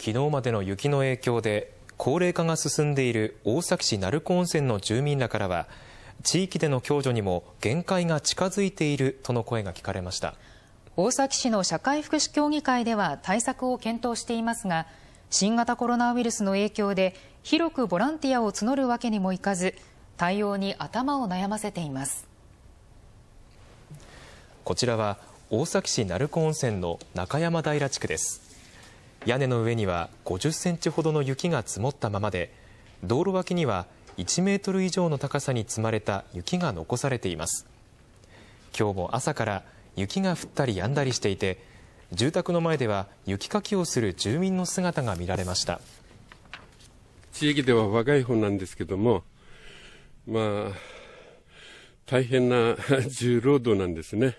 昨日までの雪の影響で高齢化が進んでいる大崎市鳴子温泉の住民らからは地域での共助にも限界が近づいているとの声が聞かれました大崎市の社会福祉協議会では対策を検討していますが新型コロナウイルスの影響で広くボランティアを募るわけにもいかず対応に頭を悩ませていますこちらは大崎市鳴子温泉の中山平地区です屋根の上には50センチほどの雪が積もったままで、道路脇には1メートル以上の高さに積まれた雪が残されています。今日も朝から雪が降ったり止んだりしていて、住宅の前では雪かきをする住民の姿が見られました。地域では若い方なんですけども、まあ、大変な 重労働なんですね。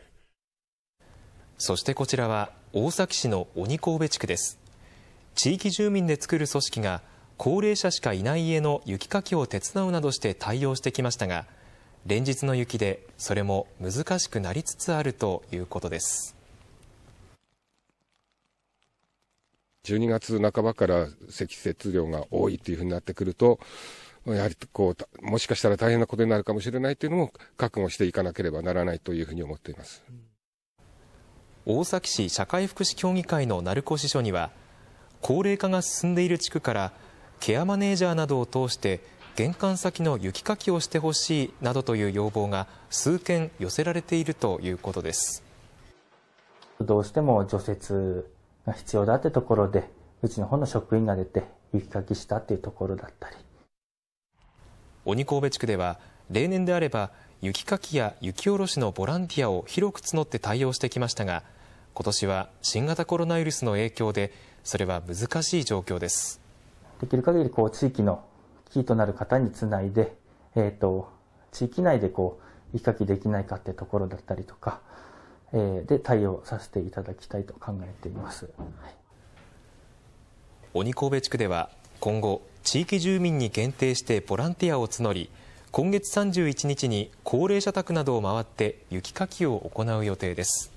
そしてこちらは大崎市の鬼神戸地区です。地域住民で作る組織が高齢者しかいない家の雪かきを手伝うなどして対応してきましたが連日の雪でそれも難しくなりつつあるということです。12月半ばから積雪量が多いというふうになってくると、やはりこう、もしかしたら大変なことになるかもしれないというのも覚悟していかなければならないというふうに思っています。大崎市社会福祉協議会の鳴子支所には、高齢化が進んでいる地区からケアマネージャーなどを通して玄関先の雪かきをしてほしいなどという要望が数件寄せられているということですどうしても除雪が必要だってところでうちの方の職員が出て雪かきしたっていうところだったり鬼神戸地区では例年であれば雪かきや雪下ろしのボランティアを広く募って対応してきましたが今年は新型コロナウイルスの影響でそれは難しい状況ですできる限りこり地域のキーとなる方につないで、えーと、地域内でこう行き来できないかってところだったりとか、えー、で対応させていただきたいと考えています、はい、鬼神戸地区では今後地域住民に限定してボランティアを募り今月31日に高齢者宅などを回って雪かきを行う予定です